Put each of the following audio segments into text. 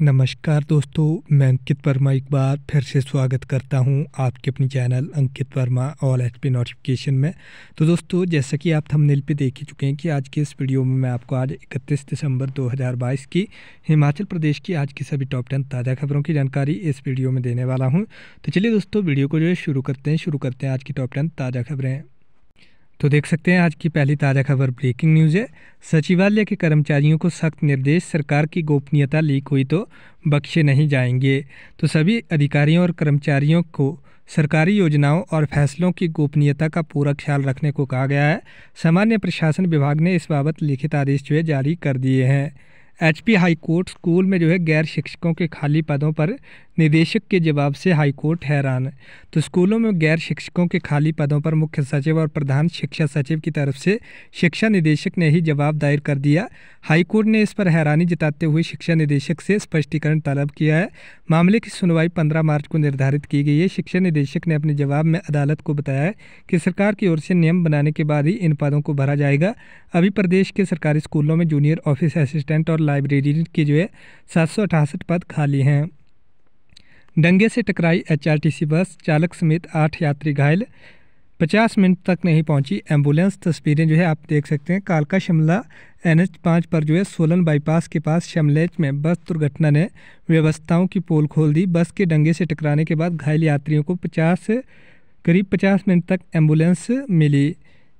नमस्कार दोस्तों मैं अंकित वर्मा एक बार फिर से स्वागत करता हूं आपके अपने चैनल अंकित वर्मा ऑल एच पी नोटिफिकेशन में तो दोस्तों जैसा कि आप थंबनेल पे देख ही चुके हैं कि आज के इस वीडियो में मैं आपको आज 31 दिसंबर 2022 की हिमाचल प्रदेश की आज की सभी टॉप टेन ताज़ा खबरों की जानकारी इस वीडियो में देने वाला हूँ तो चलिए दोस्तों वीडियो को जो है शुरू करते हैं शुरू करते हैं आज की टॉप टेन ताज़ा खबरें तो देख सकते हैं आज की पहली ताज़ा खबर ब्रेकिंग न्यूज़ है सचिवालय के कर्मचारियों को सख्त निर्देश सरकार की गोपनीयता लीक हुई तो बख्शे नहीं जाएंगे तो सभी अधिकारियों और कर्मचारियों को सरकारी योजनाओं और फैसलों की गोपनीयता का पूरा ख्याल रखने को कहा गया है सामान्य प्रशासन विभाग ने इस बाबत लिखित आदेश जो है जारी कर दिए हैं एचपी हाईकोर्ट स्कूल में जो है गैर शिक्षकों के खाली पदों पर निदेशक के जवाब से हाईकोर्ट हैरान तो स्कूलों में गैर शिक्षकों के खाली पदों पर मुख्य सचिव और प्रधान शिक्षा सचिव की तरफ से शिक्षा निदेशक ने ही जवाब दायर कर दिया हाईकोर्ट ने इस पर हैरानी जताते हुए शिक्षा निदेशक से स्पष्टीकरण तलब किया है मामले की सुनवाई पंद्रह मार्च को निर्धारित की गई है शिक्षा निदेशक ने अपने जवाब में अदालत को बताया कि सरकार की ओर से नियम बनाने के बाद ही इन पदों को भरा जाएगा अभी प्रदेश के सरकारी स्कूलों में जूनियर ऑफिस असिस्टेंट और लाइब्रेरी के जो है सात पद खाली हैं दंगे से टकराई एचआरटीसी बस चालक समेत आठ यात्री घायल 50 मिनट तक नहीं पहुंची एम्बुलेंस तस्वीरें जो है आप देख सकते हैं कालका शिमला एन एच पाँच पर जो है सोलन बाईपास के पास शमलेच में बस दुर्घटना ने व्यवस्थाओं की पोल खोल दी बस के डंगे से टकराने के बाद घायल यात्रियों को पचास करीब 50 मिनट तक एम्बुलेंस मिली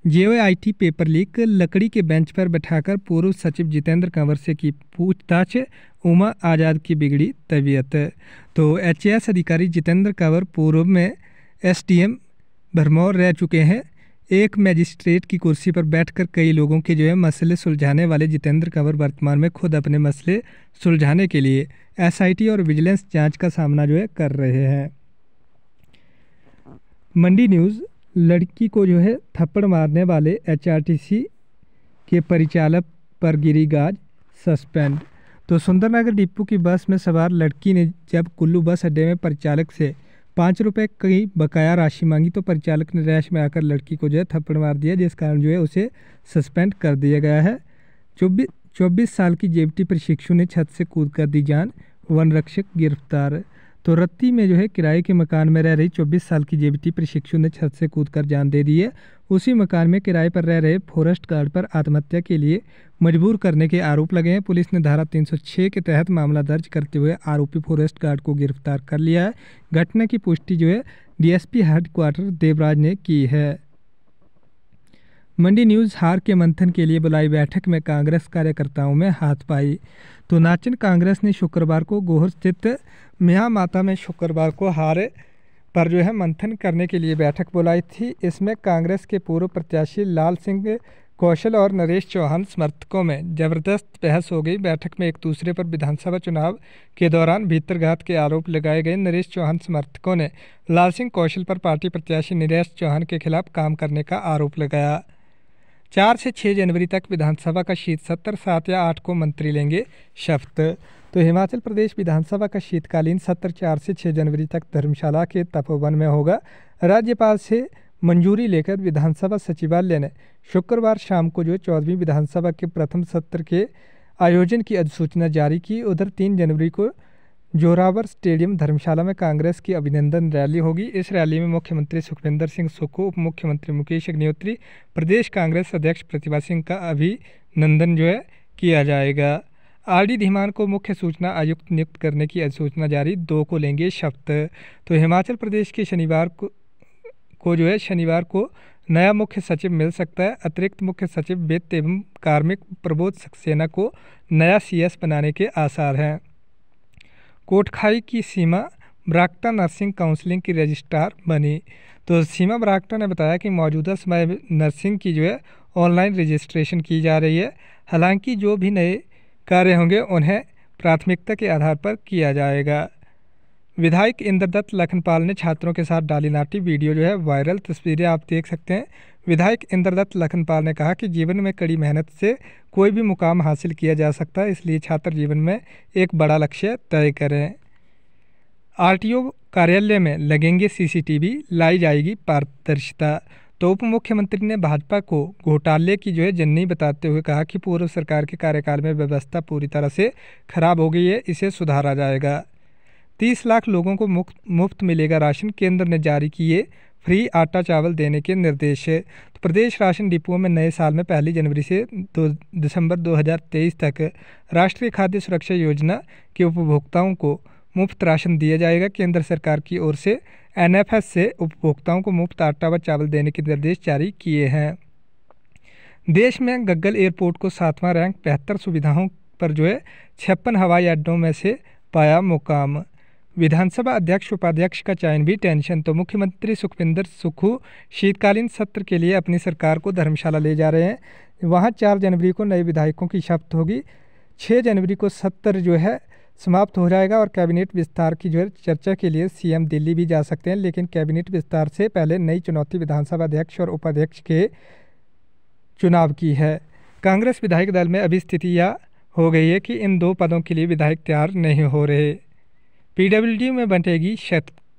टी पेपर लीक लकड़ी के बेंच पर बैठाकर पूर्व सचिव जितेंद्र कंवर से की पूछताछ उमा आज़ाद की बिगड़ी तबीयत तो एस अधिकारी जितेंद्र कंवर पूर्व में एम भरमौर रह चुके हैं एक मजिस्ट्रेट की कुर्सी पर बैठकर कई लोगों के जो है मसले सुलझाने वाले जितेंद्र कंवर वर्तमान में खुद अपने मसले सुलझाने के लिए टी और विजिलेंस जाँच का सामना जो है कर रहे हैं मंडी न्यूज़ लड़की को जो है थप्पड़ मारने वाले एचआरटीसी के परिचालक पर गिरी गाज सस्पेंड तो सुंदरनगर डिपो की बस में सवार लड़की ने जब कुल्लू बस अड्डे में परिचालक से पाँच रुपये की बकाया राशि मांगी तो परिचालक ने रैश में आकर लड़की को जो है थप्पड़ मार दिया जिस कारण जो है उसे सस्पेंड कर दिया गया है चौबीस चौबीस साल की जेबटी प्रशिक्षु ने छत से कूद कर दी जान वन रक्षक गिरफ्तार तो रत्ती में जो है किराए के मकान में रह रही 24 साल की जेबीटी प्रशिक्षु ने छत से कूद कर जान दे दी है उसी मकान में किराए पर रह रहे फॉरेस्ट गार्ड पर आत्महत्या के लिए मजबूर करने के आरोप लगे हैं पुलिस ने धारा 306 के तहत मामला दर्ज करते हुए आरोपी फॉरेस्ट गार्ड को गिरफ्तार कर लिया है घटना की पुष्टि जो है डीएसपी हेडक्वार्टर देवराज ने की है मंडी न्यूज़ हार के मंथन के लिए बुलाई बैठक में कांग्रेस कार्यकर्ताओं में हाथ पाई तो नाचन कांग्रेस ने शुक्रवार को गोहर स्थित म्या माता में शुक्रवार को हार पर जो है मंथन करने के लिए बैठक बुलाई थी इसमें कांग्रेस के पूर्व प्रत्याशी लाल सिंह कौशल और नरेश चौहान समर्थकों में जबरदस्त बहस हो गई बैठक में एक दूसरे पर विधानसभा चुनाव के दौरान भीतरघात के आरोप लगाए गए नरेश चौहान समर्थकों ने लाल सिंह कौशल पर पार्टी प्रत्याशी नरेश चौहान के खिलाफ काम करने का आरोप लगाया चार से छः जनवरी तक विधानसभा का शीत सत्र सात या आठ को मंत्री लेंगे शपथ तो हिमाचल प्रदेश विधानसभा का शीतकालीन सत्र चार से छः जनवरी तक धर्मशाला के तपोवन में होगा राज्यपाल से मंजूरी लेकर विधानसभा सचिवालय ने शुक्रवार शाम को जो चौदहवीं विधानसभा के प्रथम सत्र के आयोजन की अधिसूचना जारी की उधर तीन जनवरी को जोरावर स्टेडियम धर्मशाला में कांग्रेस की अभिनंदन रैली होगी इस रैली में मुख्यमंत्री सुखविंदर सिंह सुक्खू उप मुख्यमंत्री मुकेश अग्निहोत्री प्रदेश कांग्रेस अध्यक्ष प्रतिभा सिंह का अभिनंदन जो है किया जाएगा आर डी धीमान को मुख्य सूचना आयुक्त नियुक्त करने की अधिसूचना जारी दो को लेंगे शपथ तो हिमाचल प्रदेश के शनिवार को को जो है शनिवार को नया मुख्य सचिव मिल सकता है अतिरिक्त मुख्य सचिव वित्त एवं कार्मिक प्रबोध सक्सेना को नया सीएस बनाने के आसार हैं कोटखाई की सीमा ब्राक्टा नर्सिंग काउंसलिंग की रजिस्ट्रार बनी तो सीमा ब्राक्टा ने बताया कि मौजूदा समय नर्सिंग की जो है ऑनलाइन रजिस्ट्रेशन की जा रही है हालांकि जो भी नए कार्य होंगे उन्हें प्राथमिकता के आधार पर किया जाएगा विधायक इंद्रदत्त लखनपाल ने छात्रों के साथ डाली नाटी वीडियो जो है वायरल तस्वीरें आप देख सकते हैं विधायक इंद्रदत्त लखनपाल ने कहा कि जीवन में कड़ी मेहनत से कोई भी मुकाम हासिल किया जा सकता है इसलिए छात्र जीवन में एक बड़ा लक्ष्य तय करें आरटीओ कार्यालय में लगेंगे सीसीटीवी लाई जाएगी पारदर्शिता तो उप मुख्यमंत्री ने भाजपा को घोटाले की जो है जननी बताते हुए कहा कि पूर्व सरकार के कार्यकाल में व्यवस्था पूरी तरह से खराब हो गई है इसे सुधारा जाएगा तीस लाख लोगों को मुफ्त मुफ्त मिलेगा राशन केंद्र ने जारी किए फ्री आटा चावल देने के निर्देश है तो प्रदेश राशन डिपुओं में नए साल में पहली जनवरी से दो दिसंबर 2023 तक राष्ट्रीय खाद्य सुरक्षा योजना के उपभोक्ताओं को मुफ्त राशन दिया जाएगा केंद्र सरकार की ओर से एनएफएस से उपभोक्ताओं को मुफ्त आटा व चावल देने के निर्देश जारी किए हैं देश में गग्गल एयरपोर्ट को सातवां रैंक बेहतर सुविधाओं पर जो है छप्पन हवाई अड्डों में से पाया मुकाम विधानसभा अध्यक्ष उपाध्यक्ष का चयन भी टेंशन तो मुख्यमंत्री सुखविंदर सुखू शीतकालीन सत्र के लिए अपनी सरकार को धर्मशाला ले जा रहे हैं वहाँ चार जनवरी को नए विधायकों की शपथ होगी छः जनवरी को सत्र जो है समाप्त हो जाएगा और कैबिनेट विस्तार की जो है चर्चा के लिए सीएम दिल्ली भी जा सकते हैं लेकिन कैबिनेट विस्तार से पहले नई चुनौती विधानसभा अध्यक्ष और उपाध्यक्ष के चुनाव की है कांग्रेस विधायक दल में अभी स्थिति यह हो गई है कि इन दो पदों के लिए विधायक तैयार नहीं हो रहे पीडब्ल्यूडी में बंटेगी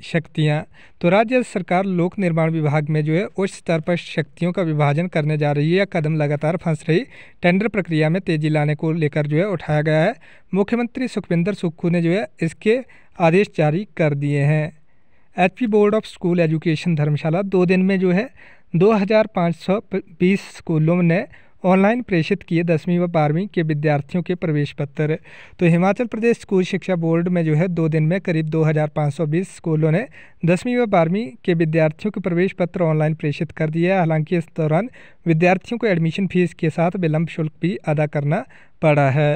शक्तियाँ तो राज्य सरकार लोक निर्माण विभाग में जो है उच्च स्तर पर शक्तियों का विभाजन करने जा रही है यह कदम लगातार फंस रही टेंडर प्रक्रिया में तेजी लाने को लेकर जो है उठाया गया है मुख्यमंत्री सुखविंदर सुक्खू ने जो है इसके आदेश जारी कर दिए हैं H board of school education Dharamshala दो दिन में जो है दो स्कूलों ने ऑनलाइन प्रेषित किए दसवीं व बारहवीं के विद्यार्थियों के प्रवेश पत्र तो हिमाचल प्रदेश स्कूल शिक्षा बोर्ड में जो है दो दिन में करीब 2520 स्कूलों ने दसवीं व बारहवीं के विद्यार्थियों के प्रवेश पत्र ऑनलाइन प्रेषित कर दिया है हालांकि इस दौरान विद्यार्थियों को एडमिशन फीस के साथ विलंब शुल्क भी अदा करना पड़ा है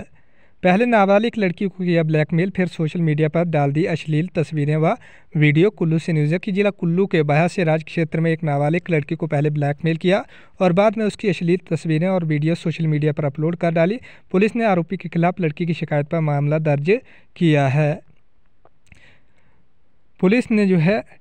पहले नाबालिग लड़की को किया ब्लैकमेल फिर सोशल मीडिया पर डाल दी अश्लील तस्वीरें व वीडियो कुल्लू से न्यूज़ की जिला कुल्लू के बाहर से राज क्षेत्र में एक नाबालिग लड़की को पहले ब्लैकमेल किया और बाद में उसकी अश्लील तस्वीरें और वीडियो सोशल मीडिया पर अपलोड कर डाली पुलिस ने आरोपी के खिलाफ लड़की की शिकायत पर मामला दर्ज किया है पुलिस ने जो है